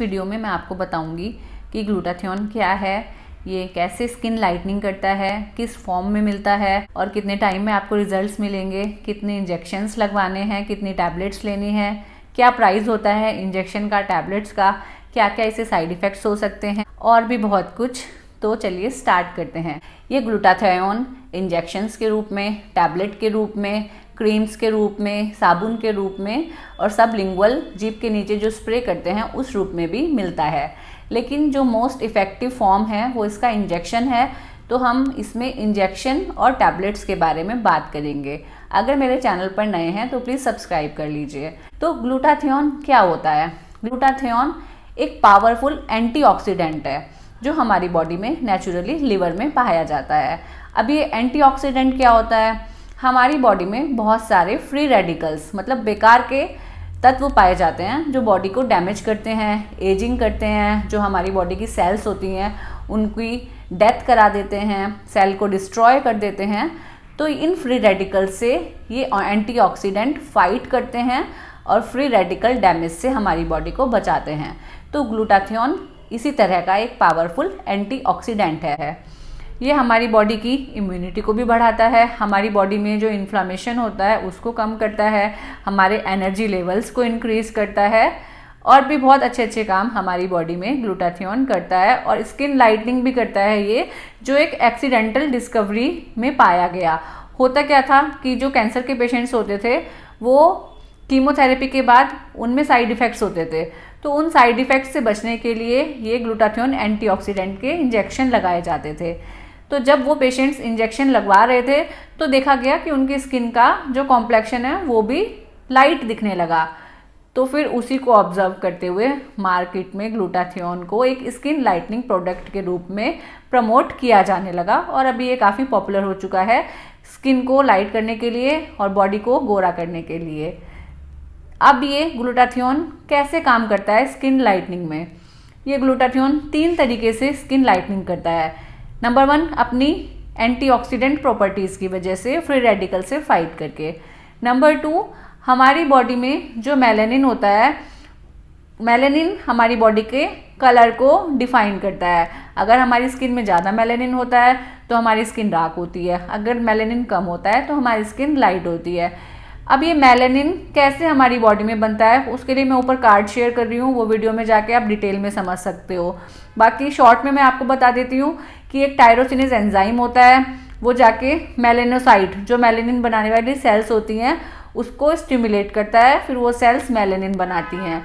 video में मैं आपको बताऊंगी कि ग्लूटाथियोन क्या है ये कैसे स्किन लाइटनिंग करता है किस फॉर्म में मिलता है और कितने टाइम में आपको रिजल्ट्स मिलेंगे कितने इंजेक्शन्स लगवाने हैं कितनी टैबलेट्स लेनी है क्या प्राइस होता है इंजेक्शन का टैबलेट्स का क्या क्या इसे साइड इफ़ेक्ट्स हो सकते हैं और भी बहुत कुछ तो चलिए स्टार्ट करते हैं ये ग्लूटाथायोन इंजेक्शन्स के रूप में टैबलेट के रूप में क्रीम्स के रूप में साबुन के रूप में और सब लिंगुअल जीप के नीचे जो स्प्रे करते हैं उस रूप में भी मिलता है लेकिन जो मोस्ट इफ़ेक्टिव फॉर्म है वो इसका इंजेक्शन है तो हम इसमें इंजेक्शन और टैबलेट्स के बारे में बात करेंगे अगर मेरे चैनल पर नए हैं तो प्लीज़ सब्सक्राइब कर लीजिए तो ग्लूटाथियन क्या होता है ग्लूटाथियन एक पावरफुल एंटीऑक्सीडेंट है जो हमारी बॉडी में नेचुरली लिवर में पाया जाता है अब ये एंटीऑक्सीडेंट क्या होता है हमारी बॉडी में बहुत सारे फ्री रेडिकल्स मतलब बेकार के तत्व पाए जाते हैं जो बॉडी को डैमेज करते हैं एजिंग करते हैं जो हमारी बॉडी की सेल्स होती हैं उनकी डेथ करा देते हैं सेल को डिस्ट्रॉय कर देते हैं तो इन फ्री रेडिकल से ये एंटीऑक्सीडेंट फाइट करते हैं और फ्री रेडिकल डैमेज से हमारी बॉडी को बचाते हैं तो ग्लूटाथियन इसी तरह का एक पावरफुल एंटीऑक्सीडेंट है ये हमारी बॉडी की इम्यूनिटी को भी बढ़ाता है हमारी बॉडी में जो इन्फ्लामेशन होता है उसको कम करता है हमारे एनर्जी लेवल्स को इनक्रीज़ करता है और भी बहुत अच्छे अच्छे काम हमारी बॉडी में ग्लूटाथियोन करता है और स्किन लाइटनिंग भी करता है ये जो एक एक्सीडेंटल डिस्कवरी में पाया गया होता क्या था कि जो कैंसर के पेशेंट्स होते थे वो कीमोथेरेपी के बाद उनमें साइड इफ़ेक्ट्स होते थे तो उन साइड इफ़ेक्ट्स से बचने के लिए ये ग्लूटाथियोन एंटीऑक्सीडेंट के इंजेक्शन लगाए जाते थे तो जब वो पेशेंट्स इंजेक्शन लगवा रहे थे तो देखा गया कि उनकी स्किन का जो कॉम्प्लेक्शन है वो भी लाइट दिखने लगा तो फिर उसी को ऑब्जर्व करते हुए मार्केट में ग्लूटाथियोन को एक स्किन लाइटनिंग प्रोडक्ट के रूप में प्रमोट किया जाने लगा और अभी ये काफ़ी पॉपुलर हो चुका है स्किन को लाइट करने के लिए और बॉडी को गोरा करने के लिए अब ये ग्लूटाथियोन कैसे काम करता है स्किन लाइटनिंग में ये ग्लूटाथियोन तीन तरीके से स्किन लाइटनिंग करता है नंबर वन अपनी एंटीऑक्सीडेंट प्रॉपर्टीज़ की वजह से फ्री रेडिकल से फाइट करके नंबर टू हमारी बॉडी में जो मेलेनिन होता है मेलेनिन हमारी बॉडी के कलर को डिफाइन करता है अगर हमारी स्किन में ज़्यादा मेलेनिन होता है तो हमारी स्किन डार्क होती है अगर मेलेनिन कम होता है तो हमारी स्किन लाइट होती है अब ये मेलेनिन कैसे हमारी बॉडी में बनता है उसके लिए मैं ऊपर कार्ड शेयर कर रही हूँ वो वीडियो में जाके आप डिटेल में समझ सकते हो बाकी शॉर्ट में मैं आपको बता देती हूँ कि एक टायरोसिनेज एंजाइम होता है वो जाके मेलेनोसाइट जो मेलेनिन बनाने वाली सेल्स होती हैं उसको स्टिमुलेट करता है फिर वो सेल्स मेलेनिन बनाती हैं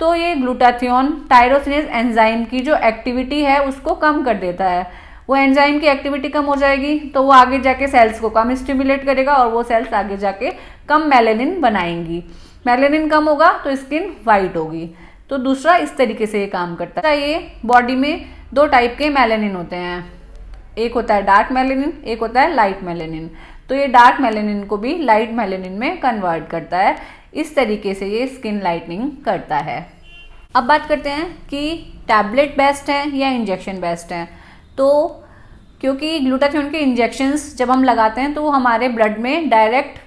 तो ये ग्लूटाथियोन टायरोसिनेज एंजाइम की जो एक्टिविटी है उसको कम कर देता है वो एंजाइम की एक्टिविटी कम हो जाएगी तो वो आगे जाके सेल्स को कम स्टिमुलेट करेगा और वो सेल्स आगे जाके कम मेलेनिन बनाएंगी मेलेनिन कम होगा तो स्किन वाइट होगी तो दूसरा इस तरीके से ये काम करता है ये बॉडी में दो टाइप के मेलेनिन होते हैं एक होता है डार्क मेलेनिन एक होता है लाइट मेलेनिन तो ये डार्क मेलेनिन को भी लाइट मेलेनिन में कन्वर्ट करता है इस तरीके से ये स्किन लाइटनिंग करता है अब बात करते हैं कि टैबलेट बेस्ट है या इंजेक्शन बेस्ट है तो क्योंकि ग्लूटाथियोन के इंजेक्शंस जब हम लगाते हैं तो वो हमारे ब्लड में डायरेक्ट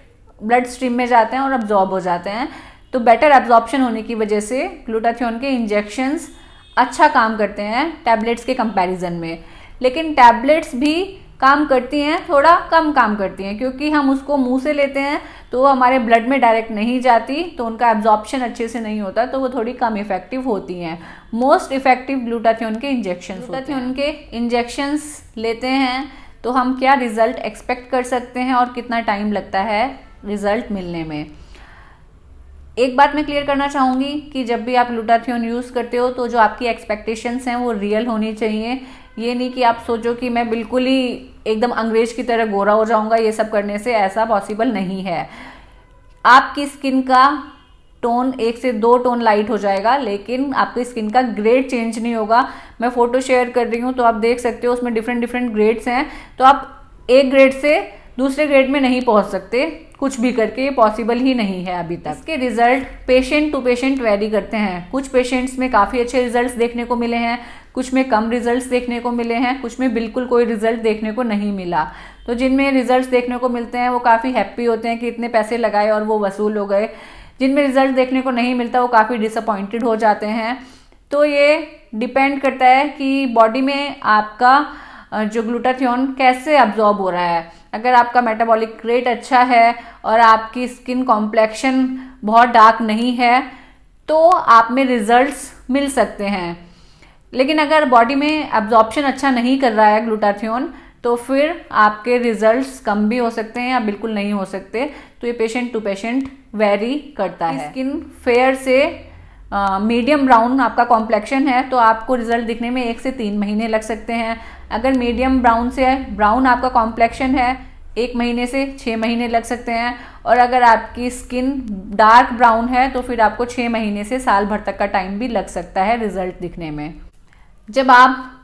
ब्लड स्ट्रीम में जाते हैं और अब्जॉर्ब हो जाते हैं तो बेटर एब्जॉर्प्शन होने की वजह से ग्लूटाथियोन के इंजेक्शन्स अच्छा काम करते हैं टैबलेट्स के कंपैरिजन में लेकिन टैबलेट्स भी काम करती हैं थोड़ा कम काम करती हैं क्योंकि हम उसको मुंह से लेते हैं तो वो हमारे ब्लड में डायरेक्ट नहीं जाती तो उनका एब्जॉर्प्शन अच्छे से नहीं होता तो वो थोड़ी कम इफेक्टिव होती हैं मोस्ट इफेक्टिव ग्लूटाथियोन के इंजेक्शन ग्लूटाथियोन के इंजेक्शंस लेते हैं तो हम क्या रिज़ल्ट एक्सपेक्ट कर सकते हैं और कितना टाइम लगता है रिज़ल्ट मिलने में एक बात मैं क्लियर करना चाहूंगी कि जब भी आप लुटाथियोन यूज़ करते हो तो जो आपकी एक्सपेक्टेशंस हैं वो रियल होनी चाहिए ये नहीं कि आप सोचो कि मैं बिल्कुल ही एकदम अंग्रेज की तरह गोरा हो जाऊंगा ये सब करने से ऐसा पॉसिबल नहीं है आपकी स्किन का टोन एक से दो टोन लाइट हो जाएगा लेकिन आपकी स्किन का ग्रेड चेंज नहीं होगा मैं फ़ोटो शेयर कर रही हूँ तो आप देख सकते हो उसमें डिफरेंट डिफरेंट ग्रेड्स हैं तो आप एक ग्रेड से दूसरे ग्रेड में नहीं पहुंच सकते कुछ भी करके ये पॉसिबल ही नहीं है अभी तक इसके result patient to patient vary करते हैं कुछ पेशेंट्स में काफ़ी अच्छे रिजल्ट्स देखने को मिले हैं कुछ में कम रिजल्ट्स देखने को मिले हैं कुछ में बिल्कुल कोई रिजल्ट देखने को नहीं मिला तो जिनमें रिज़ल्ट देखने को मिलते हैं वो काफ़ी हैप्पी होते हैं कि इतने पैसे लगाए और वो वसूल हो गए जिनमें रिजल्ट देखने को नहीं मिलता वो काफ़ी डिसअपॉइंटेड हो जाते हैं तो ये डिपेंड करता है कि बॉडी में आपका जो ग्लूटाथियोन कैसे अब्जॉर्ब हो रहा है अगर आपका मेटाबॉलिक रेट अच्छा है और आपकी स्किन कॉम्प्लेक्शन बहुत डार्क नहीं है तो आप में रिजल्ट्स मिल सकते हैं लेकिन अगर बॉडी में एब्जॉर्प्शन अच्छा नहीं कर रहा है ग्लूटाथियोन तो फिर आपके रिजल्ट्स कम भी हो सकते हैं या बिल्कुल नहीं हो सकते तो ये पेशेंट टू पेशेंट वेरी करता है स्किन फेयर से मीडियम uh, ब्राउन आपका कॉम्प्लेक्शन है तो आपको रिजल्ट दिखने में एक से तीन महीने लग सकते हैं अगर मीडियम ब्राउन से है ब्राउन आपका कॉम्प्लेक्शन है एक महीने से छः महीने लग सकते हैं और अगर आपकी स्किन डार्क ब्राउन है तो फिर आपको छः महीने से साल भर तक का टाइम भी लग सकता है रिजल्ट दिखने में जब आप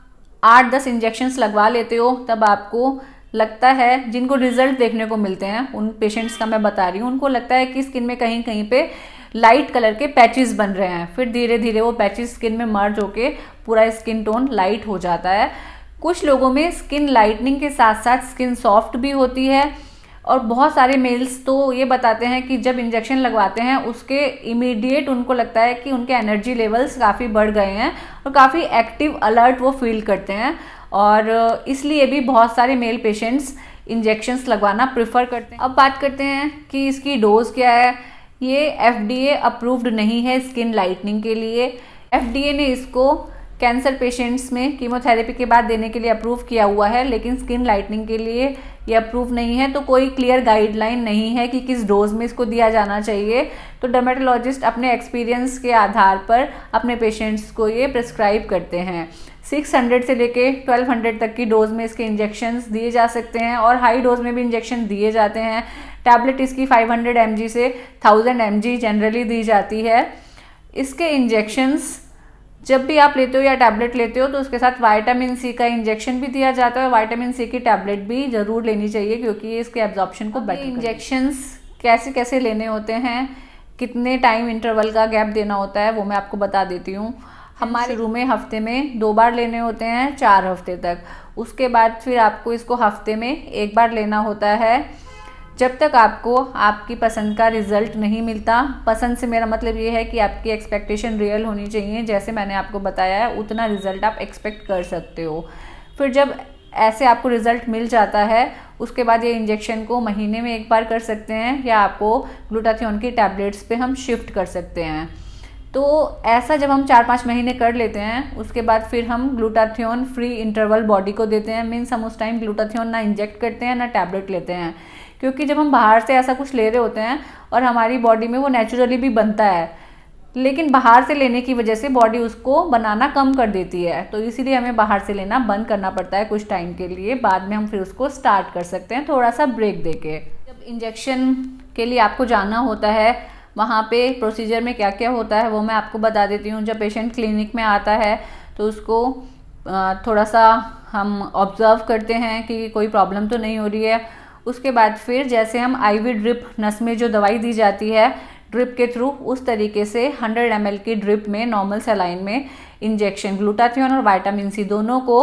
आठ दस इंजेक्शन्स लगवा लेते हो तब आपको लगता है जिनको रिजल्ट देखने को मिलते हैं उन पेशेंट्स का मैं बता रही हूँ उनको लगता है कि स्किन में कहीं कहीं पे लाइट कलर के पैचेस बन रहे हैं फिर धीरे धीरे वो पैचेस स्किन में मर्ज होके पूरा स्किन टोन लाइट हो जाता है कुछ लोगों में स्किन लाइटनिंग के साथ साथ स्किन सॉफ्ट भी होती है और बहुत सारे मेल्स तो ये बताते हैं कि जब इंजेक्शन लगवाते हैं उसके इमीडिएट उनको लगता है कि उनके एनर्जी लेवल्स काफ़ी बढ़ गए हैं और काफ़ी एक्टिव अलर्ट वो फील करते हैं और इसलिए भी बहुत सारे मेल पेशेंट्स इंजेक्शन्स लगवाना प्रेफर करते हैं अब बात करते हैं कि इसकी डोज़ क्या है ये एफ अप्रूव्ड नहीं है स्किन लाइटनिंग के लिए एफ ने इसको कैंसर पेशेंट्स में कीमोथेरेपी के बाद देने के लिए अप्रूव किया हुआ है लेकिन स्किन लाइटनिंग के लिए ये अप्रूव नहीं है तो कोई क्लियर गाइडलाइन नहीं है कि किस डोज में इसको दिया जाना चाहिए तो डर्मेटोलॉजिस्ट अपने एक्सपीरियंस के आधार पर अपने पेशेंट्स को ये प्रिस्क्राइब करते हैं 600 से लेके 1200 तक की डोज में इसके इंजेक्शन्स दिए जा सकते हैं और हाई डोज में भी इंजेक्शन दिए जाते हैं टैबलेट इसकी 500 हंड्रेड से 1000 एम जनरली दी जाती है इसके इंजेक्शन्स जब भी आप लेते हो या टैबलेट लेते हो तो उसके साथ वाइटामिन सी का इंजेक्शन भी दिया जाता है वाइटामिन सी की टैबलेट भी ज़रूर लेनी चाहिए क्योंकि इसके एब्जॉर्प्शन को बेटर इंजेक्शन कैसे कैसे लेने होते हैं कितने टाइम इंटरवल का गैप देना होता है वो मैं आपको बता देती हूँ हमारे शुरू में हफ्ते में दो बार लेने होते हैं चार हफ्ते तक उसके बाद फिर आपको इसको हफ्ते में एक बार लेना होता है जब तक आपको आपकी पसंद का रिज़ल्ट नहीं मिलता पसंद से मेरा मतलब ये है कि आपकी एक्सपेक्टेशन रियल होनी चाहिए जैसे मैंने आपको बताया है उतना रिज़ल्ट आप एक्सपेक्ट कर सकते हो फिर जब ऐसे आपको रिज़ल्ट मिल जाता है उसके बाद ये इंजेक्शन को महीने में एक बार कर सकते हैं या आपको ग्लूटाथियोन की टैबलेट्स पे हम शिफ्ट कर सकते हैं तो ऐसा जब हम चार पाँच महीने कर लेते हैं उसके बाद फिर हम ग्लूटाथियोन फ्री इंटरवल बॉडी को देते हैं मीन्स हम उस टाइम ग्लूटाथियोन ना इंजेक्ट करते हैं ना टैबलेट लेते हैं क्योंकि जब हम बाहर से ऐसा कुछ ले रहे होते हैं और हमारी बॉडी में वो नेचुरली भी बनता है लेकिन बाहर से लेने की वजह से बॉडी उसको बनाना कम कर देती है तो इसीलिए हमें बाहर से लेना बंद करना पड़ता है कुछ टाइम के लिए बाद में हम फिर उसको स्टार्ट कर सकते हैं थोड़ा सा ब्रेक दे के जब इंजेक्शन के लिए आपको जाना होता है वहाँ पे प्रोसीजर में क्या क्या होता है वो मैं आपको बता देती हूँ जब पेशेंट क्लिनिक में आता है तो उसको थोड़ा सा हम ऑब्ज़र्व करते हैं कि कोई प्रॉब्लम तो नहीं हो रही है उसके बाद फिर जैसे हम आईवी ड्रिप नस में जो दवाई दी जाती है ड्रिप के थ्रू उस तरीके से 100 एम की ड्रिप में नॉर्मल सेलाइन में इंजेक्शन ग्लूटाथियोन और वाइटामिन सी दोनों को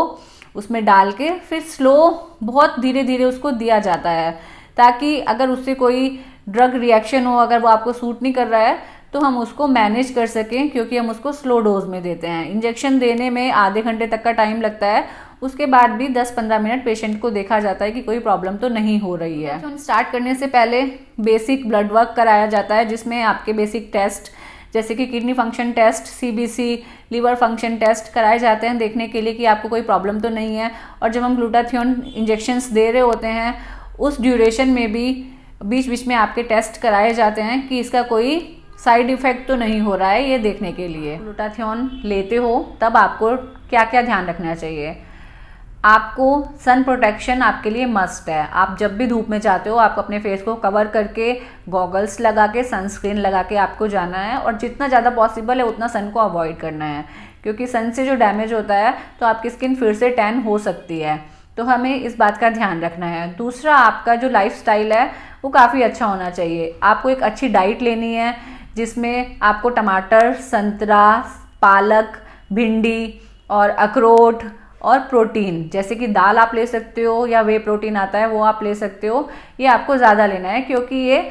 उसमें डाल के फिर स्लो बहुत धीरे धीरे उसको दिया जाता है ताकि अगर उससे कोई ड्रग रिएक्शन हो अगर वो आपको सूट नहीं कर रहा है तो हम उसको मैनेज कर सकें क्योंकि हम उसको स्लो डोज में देते हैं इंजेक्शन देने में आधे घंटे तक का टाइम लगता है उसके बाद भी 10-15 मिनट पेशेंट को देखा जाता है कि कोई प्रॉब्लम तो नहीं हो रही है तो स्टार्ट करने से पहले बेसिक ब्लड वर्क कराया जाता है जिसमें आपके बेसिक टेस्ट जैसे कि kidney function test CBC liver function test कराए जाते हैं देखने के लिए कि आपको कोई प्रॉब्लम तो नहीं है और जब हम ग्लूटाथियोन इंजेक्शन्स दे रहे होते हैं उस ड्यूरेशन में भी बीच बीच में आपके टेस्ट कराए जाते हैं कि इसका कोई साइड इफ़ेक्ट तो नहीं हो रहा है ये देखने के लिए ग्लूटाथियोन लेते हो तब आपको क्या क्या ध्यान रखना चाहिए आपको सन प्रोटेक्शन आपके लिए मस्ट है आप जब भी धूप में जाते हो आप अपने फेस को कवर करके गॉगल्स लगा के सनस्क्रीन लगा के आपको जाना है और जितना ज़्यादा पॉसिबल है उतना सन को अवॉइड करना है क्योंकि सन से जो डैमेज होता है तो आपकी स्किन फिर से टैन हो सकती है तो हमें इस बात का ध्यान रखना है दूसरा आपका जो लाइफ है वो काफ़ी अच्छा होना चाहिए आपको एक अच्छी डाइट लेनी है जिसमें आपको टमाटर संतरा पालक भिंडी और अखरोट और प्रोटीन जैसे कि दाल आप ले सकते हो या वे प्रोटीन आता है वो आप ले सकते हो ये आपको ज़्यादा लेना है क्योंकि ये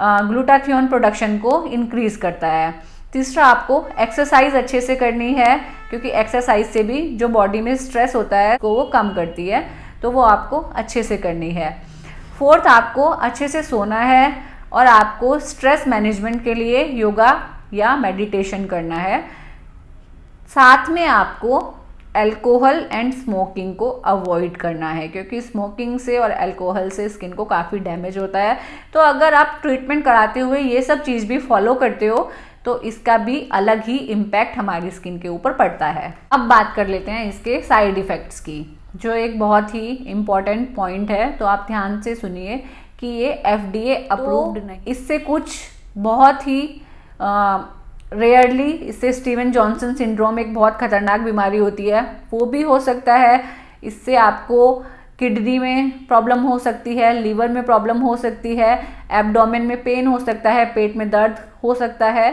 ग्लूटाथियोन प्रोडक्शन को इनक्रीज़ करता है तीसरा आपको एक्सरसाइज अच्छे से करनी है क्योंकि एक्सरसाइज से भी जो बॉडी में स्ट्रेस होता है को वो कम करती है तो वो आपको अच्छे से करनी है फोर्थ आपको अच्छे से सोना है और आपको स्ट्रेस मैनेजमेंट के लिए योगा या मेडिटेशन करना है साथ में आपको एल्कोहल एंड स्मोकिंग को अवॉइड करना है क्योंकि स्मोकिंग से और एल्कोहल से स्किन को काफ़ी डैमेज होता है तो अगर आप ट्रीटमेंट कराते हुए ये सब चीज़ भी फॉलो करते हो तो इसका भी अलग ही इम्पैक्ट हमारी स्किन के ऊपर पड़ता है अब बात कर लेते हैं इसके साइड इफ़ेक्ट्स की जो एक बहुत ही इम्पॉर्टेंट पॉइंट है तो आप ध्यान से सुनिए कि ये एफ डी अप्रूव्ड नहीं इससे कुछ बहुत ही आ, रेयरली इससे स्टीवन जॉनसन सिंड्रोम एक बहुत ख़तरनाक बीमारी होती है वो भी हो सकता है इससे आपको किडनी में प्रॉब्लम हो सकती है लीवर में प्रॉब्लम हो सकती है एब्डोमेन में पेन हो सकता है पेट में दर्द हो सकता है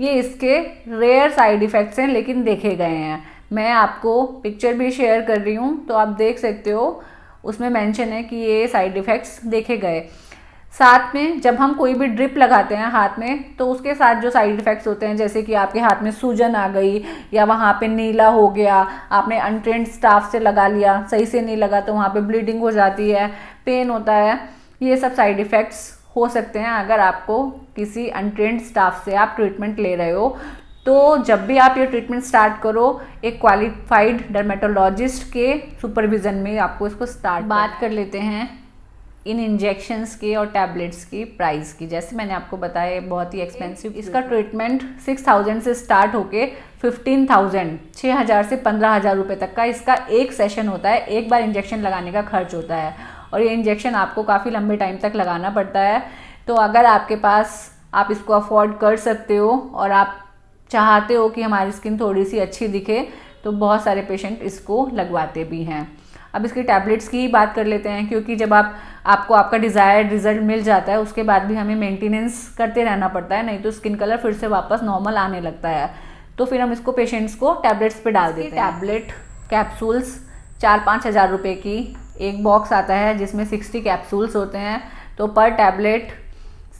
ये इसके रेयर साइड इफ़ेक्ट्स हैं लेकिन देखे गए हैं मैं आपको पिक्चर भी शेयर कर रही हूँ तो आप देख सकते हो उसमें मेंशन है कि ये साइड इफ़ेक्ट्स देखे गए साथ में जब हम कोई भी ड्रिप लगाते हैं हाथ में तो उसके साथ जो साइड इफ़ेक्ट्स होते हैं जैसे कि आपके हाथ में सूजन आ गई या वहाँ पे नीला हो गया आपने अनट्रेन स्टाफ से लगा लिया सही से नहीं लगा तो वहाँ पे ब्लीडिंग हो जाती है पेन होता है ये सब साइड इफ़ेक्ट्स हो सकते हैं अगर आपको किसी अनट्रेन स्टाफ से आप ट्रीटमेंट ले रहे हो तो जब भी आप ये ट्रीटमेंट स्टार्ट करो एक क्वालिफाइड डर्मेटोलॉजिस्ट के सुपरविज़न में आपको इसको स्टार्ट बात कर लेते हैं इन इंजेक्शंस के और टैबलेट्स की प्राइस की जैसे मैंने आपको बताया बहुत ही एक्सपेंसिव इसका ट्रीटमेंट सिक्स थाउजेंड से स्टार्ट होके फिफ्टीन थाउजेंड छः हज़ार से पंद्रह हज़ार रुपये तक का इसका एक सेशन होता है एक बार इंजेक्शन लगाने का खर्च होता है और ये इंजेक्शन आपको काफ़ी लंबे टाइम तक लगाना पड़ता है तो अगर आपके पास आप इसको अफोर्ड कर सकते हो और आप चाहते हो कि हमारी स्किन थोड़ी सी अच्छी दिखे तो बहुत सारे पेशेंट इसको लगवाते भी हैं अब इसकी टैबलेट्स की बात कर लेते हैं क्योंकि जब आप आपको आपका डिज़ायर्ड रिजल्ट मिल जाता है उसके बाद भी हमें मेंटेनेंस करते रहना पड़ता है नहीं तो स्किन कलर फिर से वापस नॉर्मल आने लगता है तो फिर हम इसको पेशेंट्स को टैबलेट्स पे डाल देते हैं टैबलेट कैप्सूल्स चार पाँच हज़ार रुपये की एक बॉक्स आता है जिसमें सिक्सटी कैप्सूल्स होते हैं तो पर टैबलेट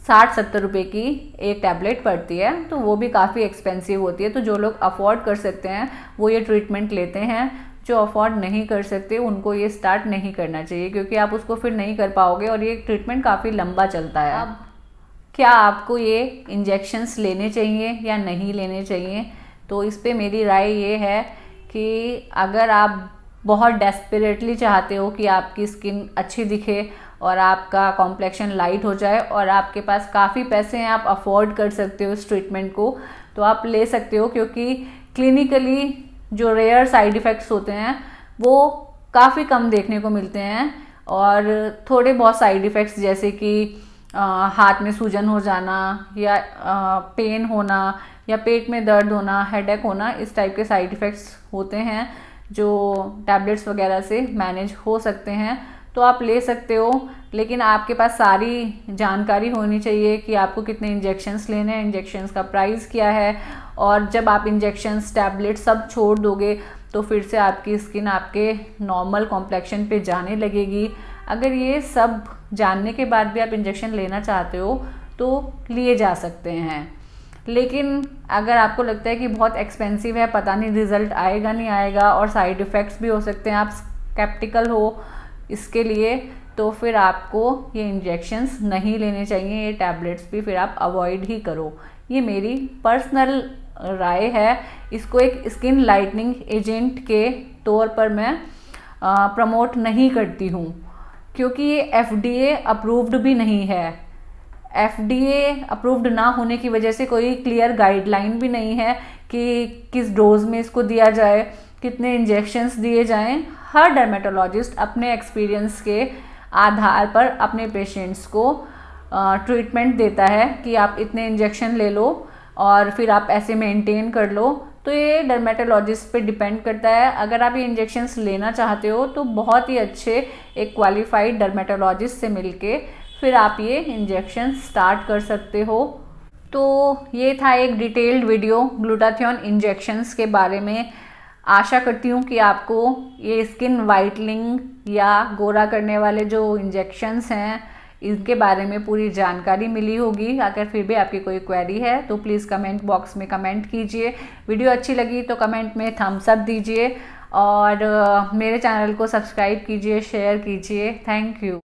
साठ सत्तर रुपये की एक टैबलेट पड़ती है तो वो भी काफ़ी एक्सपेंसिव होती है तो जो लोग अफोर्ड कर सकते हैं वो ये ट्रीटमेंट लेते हैं जो अफोर्ड नहीं कर सकते उनको ये स्टार्ट नहीं करना चाहिए क्योंकि आप उसको फिर नहीं कर पाओगे और ये ट्रीटमेंट काफ़ी लंबा चलता है अब क्या आपको ये इंजेक्शन्स लेने चाहिए या नहीं लेने चाहिए तो इस पर मेरी राय ये है कि अगर आप बहुत डेस्परेटली चाहते हो कि आपकी स्किन अच्छी दिखे और आपका कॉम्प्लेक्शन लाइट हो जाए और आपके पास काफ़ी पैसे हैं आप अफोर्ड कर सकते हो इस ट्रीटमेंट को तो आप ले सकते हो क्योंकि क्लिनिकली जो रेयर साइड इफ़ेक्ट्स होते हैं वो काफ़ी कम देखने को मिलते हैं और थोड़े बहुत साइड इफ़ेक्ट्स जैसे कि आ, हाथ में सूजन हो जाना या आ, पेन होना या पेट में दर्द होना हेडेक होना इस टाइप के साइड इफ़ेक्ट्स होते हैं जो टैबलेट्स वगैरह से मैनेज हो सकते हैं तो आप ले सकते हो लेकिन आपके पास सारी जानकारी होनी चाहिए कि आपको कितने इंजेक्शन्स लेने हैं इंजेक्शन्स का प्राइस क्या है और जब आप इंजेक्शंस टैबलेट सब छोड़ दोगे तो फिर से आपकी स्किन आपके नॉर्मल कॉम्प्लेक्शन पे जाने लगेगी अगर ये सब जानने के बाद भी आप इंजेक्शन लेना चाहते हो तो लिए जा सकते हैं लेकिन अगर आपको लगता है कि बहुत एक्सपेंसिव है पता नहीं रिज़ल्ट आएगा नहीं आएगा और साइड इफ़ेक्ट्स भी हो सकते हैं आप स्केप्टिकल हो इसके लिए तो फिर आपको ये इंजेक्शन्स नहीं लेने चाहिए ये टैबलेट्स भी फिर आप अवॉइड ही करो ये मेरी पर्सनल राय है इसको एक स्किन लाइटनिंग एजेंट के तौर पर मैं प्रमोट नहीं करती हूँ क्योंकि ये एफ अप्रूव्ड भी नहीं है एफ अप्रूव्ड ना होने की वजह से कोई क्लियर गाइडलाइन भी नहीं है कि किस डोज में इसको दिया जाए कितने इंजेक्शन्स दिए जाएं हर डर्मेटोलॉजिस्ट अपने एक्सपीरियंस के आधार पर अपने पेशेंट्स को ट्रीटमेंट देता है कि आप इतने इंजेक्शन ले लो और फिर आप ऐसे मेंटेन कर लो तो ये डर्मेटोलॉजिस्ट पे डिपेंड करता है अगर आप ये इंजेक्शन्स लेना चाहते हो तो बहुत ही अच्छे एक क्वालिफाइड डर्मेटोलॉजिस्ट से मिलके फिर आप ये इंजेक्शन स्टार्ट कर सकते हो तो ये था एक डिटेल्ड वीडियो ग्लूटाथियन इंजेक्शन्स के बारे में आशा करती हूँ कि आपको ये स्किन वाइटनिंग या गोरा करने वाले जो इंजेक्शन्स हैं इनके बारे में पूरी जानकारी मिली होगी अगर फिर भी आपकी कोई क्वेरी है तो प्लीज़ कमेंट बॉक्स में कमेंट कीजिए वीडियो अच्छी लगी तो कमेंट में थम्स अप दीजिए और मेरे चैनल को सब्सक्राइब कीजिए शेयर कीजिए थैंक यू